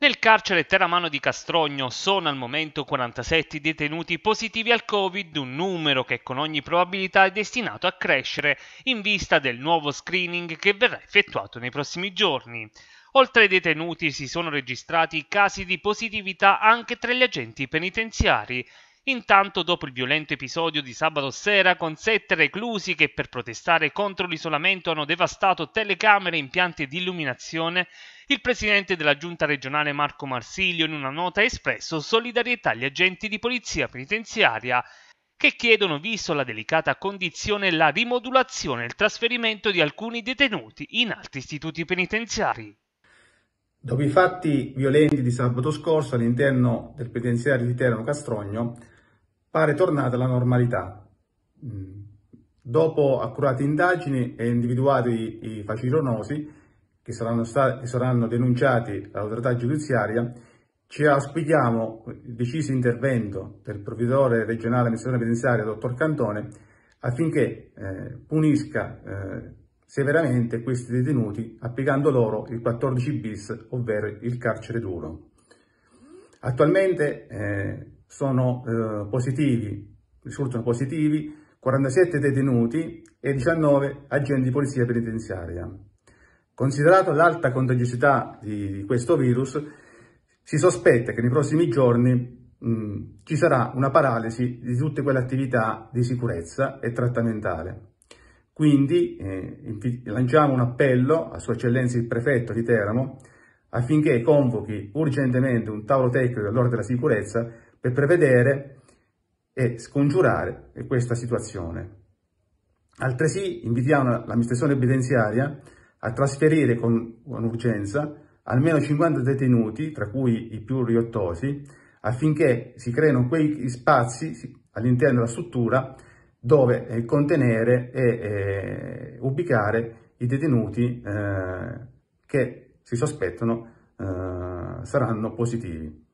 Nel carcere Terramano di Castrogno sono al momento 47 detenuti positivi al Covid, un numero che con ogni probabilità è destinato a crescere in vista del nuovo screening che verrà effettuato nei prossimi giorni. Oltre ai detenuti si sono registrati casi di positività anche tra gli agenti penitenziari, Intanto, dopo il violento episodio di sabato sera, con sette reclusi che per protestare contro l'isolamento hanno devastato telecamere e impianti di illuminazione, il presidente della giunta regionale Marco Marsilio in una nota ha espresso solidarietà agli agenti di polizia penitenziaria che chiedono, visto la delicata condizione, la rimodulazione e il trasferimento di alcuni detenuti in altri istituti penitenziari. Dopo i fatti violenti di sabato scorso all'interno del penitenziario di Terano Castrogno, pare tornata alla normalità. Mm. Dopo accurate indagini e individuati i facironosi, che saranno, che saranno denunciati dall'autorità giudiziaria, ci auspichiamo il deciso intervento del provvedore regionale amministrazione penitenziaria, dottor Cantone, affinché eh, punisca eh, severamente questi detenuti applicando loro il 14 bis, ovvero il carcere duro. Attualmente eh, sono eh, positivi, risultano positivi 47 detenuti e 19 agenti di polizia penitenziaria. Considerata l'alta contagiosità di questo virus, si sospetta che nei prossimi giorni mh, ci sarà una paralisi di tutte quelle attività di sicurezza e trattamentale. Quindi eh, lanciamo un appello a Sua Eccellenza il Prefetto di Teramo affinché convochi urgentemente un tavolo tecnico dell'ordine della sicurezza per prevedere e scongiurare questa situazione. Altresì invitiamo l'amministrazione evidenziaria a trasferire con, con urgenza almeno 50 detenuti, tra cui i più riottosi, affinché si creino quei spazi all'interno della struttura dove eh, contenere e eh, ubicare i detenuti eh, che si sospettano eh, saranno positivi.